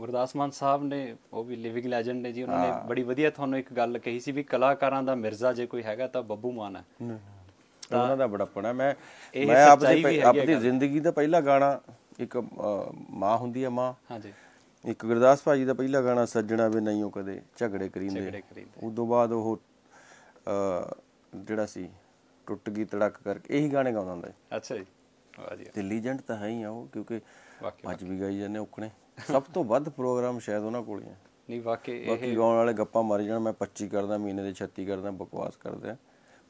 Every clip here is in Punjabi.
ਗੁਰਦਾਸ ਮਾਨ ਸਾਹਿਬ ਨੇ ਉਹ ਵੀ ਲਿਵਿੰਗ ਲੈਜੈਂਡ ਨੇ ਜੀ ਉਹਨਾਂ ਨੇ ਬੜੀ ਵਧੀਆ ਤੁਹਾਨੂੰ ਇੱਕ ਗੱਲ ਕਹੀ ਸੀ ਵੀ ਕਲਾਕਾਰਾਂ ਦਾ ਮਿਰਜ਼ਾ ਜੇ ਕੋਈ ਹੈਗਾ ਤਾਂ ਬੱਬੂ ਮਾਨ ਹੈ ਉਹਨਾਂ ਦਾ ਬੜਾ ਪਣਾ ਮੈਂ ਮੈਂ ਆਪਣੀ ਆਪਣੀ ਜ਼ਿੰਦਗੀ ਦਾ ਪਹਿਲਾ ਗਾਣਾ ਇੱਕ ਮਾਂ ਹੁੰਦੀ ਹੈ ਮਾਂ ਹਾਂਜੀ ਇੱਕ ਗੁਰਦਾਸ ਭਾਜੀ ਦਾ ਪਹਿਲਾ ਗਾਣਾ ਸੱਜਣਾ ਵੇ ਨਹੀਂ ਉਹ ਕਦੇ ਝਗੜੇ ਕਰੀਂਦੇ ਉਦੋਂ ਬਾਅਦ ਉਹ ਜਿਹੜਾ ਸੀ ਟੁੱਟ ਗਈ ਤੜਕ ਕਰਕੇ ਇਹੀ ਗਾਣੇ ਗਾਉਂਦਾ ਹੁੰਦਾ ਅੱਛਾ ਜੀ ਇੰਟੈਲੀਜੈਂਟ ਤਾਂ ਹੈ ਹੀ ਆ ਉਹ ਕਿਉਂਕਿ ਪੰਜ ਵੀ ਗਾਈ ਜਾਂਦੇ ਉਕਣੇ ਸਭ ਤੋਂ ਵੱਧ ਪ੍ਰੋਗਰਾਮ ਸ਼ਾਇਦ ਉਹਨਾਂ ਕੋਲ ਹੀ ਆ ਨਹੀਂ ਵਾਕਈ ਇਹ ਬਾਕੀ ਗਾਉਣ ਵਾਲੇ ਗੱਪਾਂ ਮਾਰੀ ਜਾਣ ਮੈਂ 25 ਕਰਦਾ ਮਹੀਨੇ ਦੇ 36 ਕਰਦਾ ਬਕਵਾਸ ਕਰਦਾ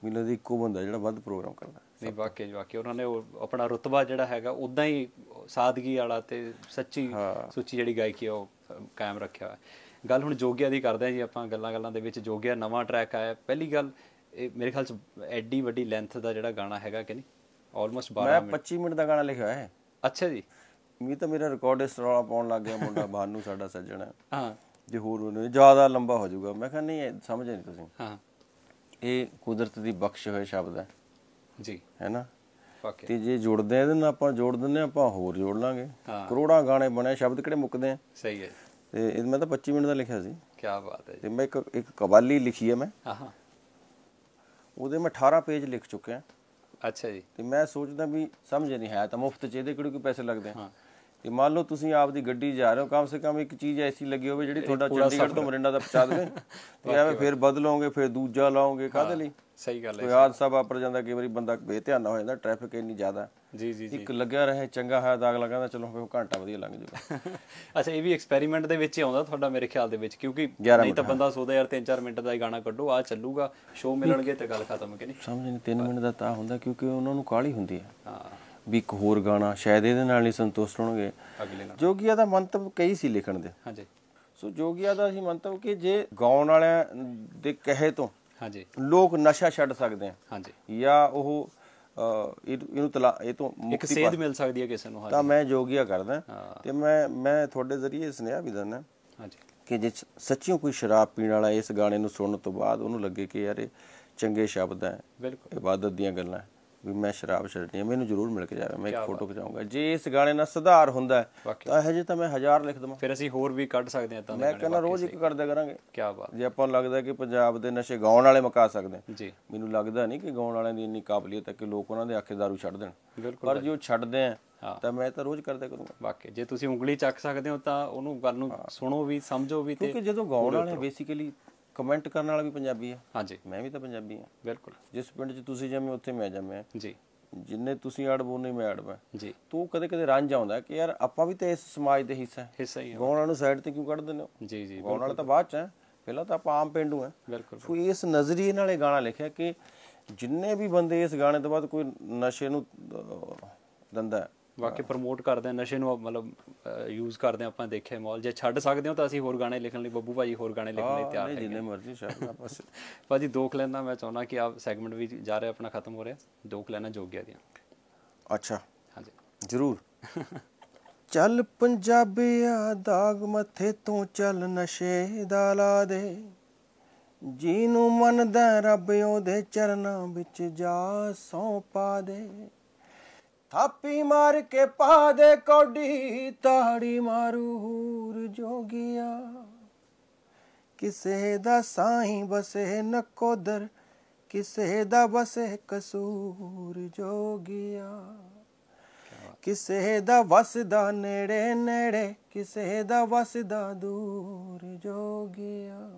ਮਹੀਨੇ ਦੇ ਇੱਕੋ ਬੰਦਾ ਜਿਹੜਾ ਵੱਧ ਪ੍ਰੋਗਰਾਮ ਕਰਦਾ ਨਹੀਂ ਵਾਕਈ ਵਾਕਈ ਉਹਨਾਂ ਨੇ ਆਪਣਾ ਰਤਬਾ ਜਿਹੜਾ ਹੈਗਾ ਉਦਾਂ ਹੀ ਸਾਦਗੀ ਵਾਲਾ ਤੇ ਸੱਚੀ ਸੁੱਚੀ ਜਿਹੜੀ ਗਾਇਕੀ ਉਹ ਕਾਇਮ ਰੱਖਿਆ ਗੱਲ ਹੁਣ ਜੋਗਿਆ ਦੀ ਕਰਦੇ ਆ ਜੀ ਆਪਾਂ ਗੱਲਾਂ-ਗੱਲਾਂ ਦੇ ਵਿੱਚ ਜੋਗਿਆ ਨਵਾਂ ਟਰੈਕ ਆਇਆ ਪਹਿਲੀ ਗੱਲ ਇਹ ਮੇਰੇ ਖਿਆਲ ਚ ਐਡੀ ਵੱਡੀ ਲੈਂਥ ਦਾ ਜਿਹੜਾ ਗਾਣਾ ਹੈਗਾ ਕਿ ਨਹੀਂ ਆਲਮੋਸਟ 12 ਮੈਂ 25 ਮਿੰਟ ਦਾ ਗਾਣਾ ਲਿਖਿਆ ਹੈ ਅੱਛਾ ਜੀ ਮੀ ਤਾਂ ਮੇਰਾ ਇਸ ਰੌਲਾ ਪਾਉਣ ਲੱਗ ਗਿਆ ਮੁੰਡਾ ਬਾਨੂ ਸਾਡਾ ਸੱਜਣਾ ਹਾਂ ਜੇ ਹੋਰ ਉਹਨੇ ਜ਼ਿਆਦਾ ਲੰਬਾ ਹੋ ਜਾਊਗਾ ਮੈਂ ਕਹਿੰਦਾ ਨਹੀਂ ਸਮਝ ਨਹੀਂ ਤੁਸੀਂ ਹਾਂ ਇਹ ਕੁਦਰਤ ਦੀ ਬਖਸ਼ ਹੋਏ ਸ਼ਬਦ ਹੈ ਜੀ ਹੈ ਨਾ ਤੇ ਜੇ ਜੁੜਦੇ ਇਹਦੇ ਨਾਲ ਆਪਾਂ ਜੋੜ ਦਿੰਨੇ ਆਪਾਂ ਹੋਰ ਜੋੜ ਲਾਂਗੇ ਕਰੋੜਾਂ ਗਾਣੇ ਬਣੇ ਸ਼ਬਦ ਕਿਹੜੇ ਮੁੱਕਦੇ ਆ ਸਹੀ ਹੈ ਤੇ ਇਹ ਮੈਂ ਤਾਂ 25 ਮਿੰਟ ਦਾ ਲਿਖਿਆ ਸੀ ਕੀ ਬਾਤ ਹੈ ਤੇ ਮੈਂ ਇੱਕ ਇੱਕ ਕਵਾਲੀ ਲਿਖੀ ਹੈ ਮੈਂ ਹਾਂ ਉਹਦੇ ਮੈਂ 18 ਪੇਜ ਲਿਖ ਚੁੱਕਿਆ ਅੱਛਾ ਜੀ ਤੇ ਮੈਂ ਸੋਚਦਾ ਵੀ ਸਮਝ ਨਹੀਂ ਆਇਆ ਤਾਂ ਮੁਫਤ ਚ ਇਹਦੇ ਕਿਹੜੇ ਕੋਈ ਪੈਸੇ ਲੱਗਦੇ ਆ ਤੇ ਮੰਨ ਲਓ ਤੁਸੀਂ ਆਪ ਦੀ ਗੱਡੀ ਜਾ ਰਹੇ ਹੋ ਕਮ ਸੇ ਕਮ ਇੱਕ ਚੀਜ਼ ਐਸੀ ਲੱਗੀ ਹੋਵੇ ਜਿਹੜੀ ਤੁਹਾਡਾ ਚੰਡੀਗੜ੍ਹ ਤੋਂ ਮਰਿੰਡਾ ਦਾ ਪਹੁੰਚਾ ਦੇਵੇ ਤੇ ਐਵੇਂ ਫਿਰ ਬਦਲੋਗੇ ਫਿਰ ਦੂਜਾ ਲਾਓਗੇ ਕਾਹਦੇ ਲਈ ਸਹੀ ਗੱਲ ਹੈ ਕੋਈ ਸਭ ਆਪਰ ਜਾਂਦਾ ਕਈ ਵਾਰੀ ਬੰਦਾ ਬੇਧਿਆਨ ਹੋ ਜਾਂਦਾ ਟ੍ਰੈਫਿਕ ਇੰਨੀ ਜ਼ਿਆਦਾ ਜੀ ਜੀ ਜੀ ਇੱਕ ਲੱਗਿਆ ਰਹੇ ਚੰਗਾ ਹੈ ਦਾਗ ਲਗਾਉਂਦਾ ਚਲੋ ਉਹ ਘੰਟਾ ਵਧੀਆ ਲੰਘ ਜਾਊਗਾ ਅੱਛਾ ਇਹ ਵੀ ਐਕਸਪੈਰੀਮੈਂਟ ਦੇ ਵਿੱਚ ਹੀ ਆਉਂਦਾ ਤੁਹਾਡਾ ਮੇਰੇ ਖਿਆਲ ਦੇ ਵਿੱਚ ਕਿਉਂਕਿ ਨਹੀਂ ਤਾਂ ਬੰਦਾ ਸੋਦਾ ਯਾਰ 3-4 ਮਿੰਟ ਦਾ ਹੀ ਗਾਣਾ ਕੱਢੋ ਆ ਚੱਲੂਗਾ ਸ਼ੋਅ ਮਿਲਣਗੇ ਤੇ ਗੱਲ ਖਤਮ ਕਿ ਨਹੀਂ ਸਮਝ ਨਹੀਂ 3 ਮਿੰਟ ਦਾ ਤਾਂ ਹੁੰਦਾ ਕਿਉਂਕਿ ਉਹਨਾਂ ਨੂੰ ਕਾਹਲੀ ਹੁੰਦੀ ਹੈ ਹਾਂ ਵੀ ਇੱਕ ਹੋਰ ਗਾਣਾ ਸ਼ਾਇਦ ਇਹਦੇ ਨਾਲ ਹੀ ਸੰਤੁਸ਼ਟ ਹੋਣਗੇ ਅਗਲੇ ਨਾਲ ਜੋਗੀਆ ਦਾ ਮੰਤਵ ਕਈ ਸੀ ਲਿਖਣ ਦੇ ਹਾਂਜੀ ਸੋ ਜੋਗੀਆ ਦਾ ਸੀ ਮੰਤਵ ਕਿ ਜੇ ਗਾਉਣ ਵਾਲਿਆਂ ਦੇ ਕਹੇ ਤੋਂ ਹਾਂਜੀ ਲੋਕ ਨਸ਼ਾ ਛੱਡ ਸਕਦੇ ਆ ਹਾਂਜੀ ਜਾਂ ਉਹ ਇਹਨੂੰ ਤਲਾ ਇਹ ਤੋਂ ਇੱਕ ਸੇਧ ਮਿਲ ਸਕਦੀ ਹੈ ਕਿਸੇ ਨੂੰ ਤਾਂ ਮੈਂ ਜੋਗੀਆ ਕਰਦਾ ਤੇ ਮੈਂ ਮੈਂ ਤੁਹਾਡੇ ਜ਼ਰੀਏ ਸੁਨੇਹਾ ਵੀ ਦਿੰਦਾ ਹਾਂਜੀ ਕਿ ਜੇ ਸੱਚੀਓ ਕੋਈ ਸ਼ਰਾਬ ਪੀਣ ਵਾਲਾ ਇਸ ਗਾਣੇ ਨੂੰ ਸੁਣਨ ਤੋਂ ਬਾਅਦ ਉਹਨੂੰ ਲੱਗੇ ਕਿ ਯਾਰ ਇਹ ਚੰਗੇ ਸ਼ਬਦ ਹੈ ਬਿਲਕੁਲ ਇਬਾਦਤ ਦੀਆਂ ਗੱਲਾਂ ਹੈ ਵੀ ਮੈਂ ਸ਼ਰਾਬ ਛੱਡਣੀ ਮੈਨੂੰ ਜ਼ਰੂਰ ਮਿਲ ਕੇ ਜਾਵੇ ਮੈਂ ਇੱਕ ਫੋਟੋ ਖਿਚਾਉਂਗਾ ਜੇ ਇਸ ਗਾਣੇ ਨਾਲ ਸੁਧਾਰ ਹੁੰਦਾ ਤਾਂ ਜੇ ਤਾਂ ਮੈਂ ਹਜ਼ਾਰ ਲਿਖ ਦਵਾਂ ਫਿਰ ਅਸੀਂ ਹੋਰ ਵੀ ਕੱਢ ਸਕਦੇ ਹਾਂ ਤਾਂ ਮੈਂ ਕਹਿੰਦਾ ਰੋਜ਼ ਇੱਕ ਕਰਦੇ ਕਰਾਂਗੇ ਕੀ ਬਾਤ ਜੇ ਆਪਾਂ ਨੂੰ ਲੱਗਦਾ ਕਿ ਪੰਜਾਬ ਦੇ ਨਸ਼ੇ ਗਾਉਣ ਵਾਲੇ ਮਕਾ ਸਕਦੇ ਜੀ ਮੈਨੂੰ ਲੱਗਦਾ ਨਹੀਂ ਕਿ ਗਾਉਣ ਵਾਲਿਆਂ ਦੀ ਇੰਨੀ ਕਾਬਲੀਅਤ ਹੈ ਕਿ ਲੋਕ ਉਹਨਾਂ ਦੇ ਆਖੇ दारू ਛੱਡ ਦੇਣ ਪਰ ਜੇ ਉਹ ਛੱਡਦੇ ਆ ਤਾਂ ਮੈਂ ਤਾਂ ਰੋਜ਼ ਕਰਦੇ ਕਰੂੰਗਾ ਵਾਕਿਆ ਜੇ ਤੁਸੀਂ ਉਂਗਲੀ ਚੱਕ ਸਕਦੇ ਹੋ ਤਾਂ ਉਹਨੂੰ ਗੱਲ ਨੂੰ ਸੁਣੋ ਵੀ ਸਮਝੋ ਵੀ ਤੇ ਕਿਉਂਕਿ ਜਦੋਂ ਗਾਉਣ ਵਾਲੇ ਬੇਸਿਕਲੀ ਕਮੈਂਟ ਕਰਨ ਵਾਲਾ ਵੀ ਪੰਜਾਬੀ ਆ ਹਾਂਜੀ ਮੈਂ ਵੀ ਤਾਂ ਪੰਜਾਬੀ ਆ ਬਿਲਕੁਲ ਜਿਸ ਪਿੰਡ 'ਚ ਤੁਸੀਂ ਜੰਮੇ ਉੱਥੇ ਮੈਂ ਜੰਮਿਆ ਜੀ ਜਿੰਨੇ ਤੁਸੀਂ ਆੜ ਬੋਨੇ ਮੈਂ ਆੜ ਮੈਂ ਜੀ ਤੂੰ ਕਦੇ ਕਦੇ ਰਾਂਝ ਆਉਂਦਾ ਕਿ ਯਾਰ ਆਪਾਂ ਵੀ ਤਾਂ ਇਸ ਸਮਾਜ ਦੇ ਹਿੱਸਾ ਹਿੱਸਾ ਹੀ ਆ ਗੋਣਾਂ ਨੂੰ ਸਾਈਡ ਤੇ ਕਿਉਂ ਕੱਢ ਦਿੰਦੇ ਹੋ ਜੀ ਜੀ ਗੋਣਾਂ ਤਾਂ ਬਾਅਦ 'ਚ ਹੈ ਪਹਿਲਾਂ ਤਾਂ ਆਪਾਂ ਆਮ ਪਿੰਡੂ ਆ ਬਿਲਕੁਲ ਸੋ ਇਸ ਨਜ਼ਰੀਏ ਨਾਲ ਇਹ ਗਾਣਾ ਲਿਖਿਆ ਕਿ ਜਿੰਨੇ ਵੀ ਬੰਦੇ ਇਸ ਗਾਣੇ ਤੋਂ ਬਾਅਦ ਕੋਈ ਨਸ਼ੇ ਨੂੰ ਦੰਦਾ ਵਾਕਿਆ ਪ੍ਰਮੋਟ ਕਰਦੇ ਆ ਨਸ਼ੇ ਨੂੰ ਮਤਲਬ ਯੂਜ਼ ਕਰਦੇ ਆ ਆਪਾਂ ਦੇਖਿਆ ਮੌਲ ਜੇ ਛੱਡ ਸਕਦੇ ਹੋ ਤਾਂ ਅਸੀਂ ਹੋਰ ਗਾਣੇ ਲਿਖਣ ਲਈ ਬੱਬੂ ਭਾਜੀ ਹੋਰ ਗਾਣੇ ਲਿਖਣ ਲਈ ਤਿਆਰ ਹੈ ਜਿੰਨੇ ਮਰਜ਼ੀ ਛੱਡ ਆਪਸ ਭਾਜੀ ਦੋਖ ਲੈਣਾ ਮੈਂ ਚਾਹੁੰਦਾ ਕਿ ਆ ਸੈਗਮੈਂਟ ਵੀ ਜਾ ਰਿਹਾ ਆਪਣਾ ਖਤਮ ਹੋ ਰਿਹਾ ਦੋਖ ਲੈਣਾ ਜੋਗਿਆ ਦੀਆਂ ਅੱਛਾ ਹਾਂਜੀ ਜ਼ਰੂਰ ਚੱਲ ਪੰਜਾਬੀਆ ਦਾਗ ਮੱਥੇ ਤੋਂ ਚੱਲ ਨਸ਼ੇ ਦਾ ਲਾ ਦੇ ਜੀ ਨੂੰ ਮੰਨਦਾ ਰੱਬ ਉਹਦੇ ਚਰਨਾਂ ਵਿੱਚ ਜਾ ਸੌਂਪਾ ਪਾ ਦੇ ਥਾਪੀ ਮਾਰ ਕੇ ਪਾ ਦੇ ਕੋਡੀ ਤਾੜੀ ਮਾਰੂ ਹੂਰ ਜੋਗਿਆ ਕਿਸੇ ਦਾ ਸਾਈਂ ਬਸੇ ਨਕੋਦਰ ਕਿਸੇ ਦਾ ਬਸੇ ਕਸੂਰ ਜੋਗਿਆ ਕਿਸੇ ਦਾ ਵਸਦਾ ਨੇੜੇ ਨੇੜੇ ਕਿਸੇ ਦਾ ਵਸਦਾ ਦੂਰ ਜੋਗਿਆ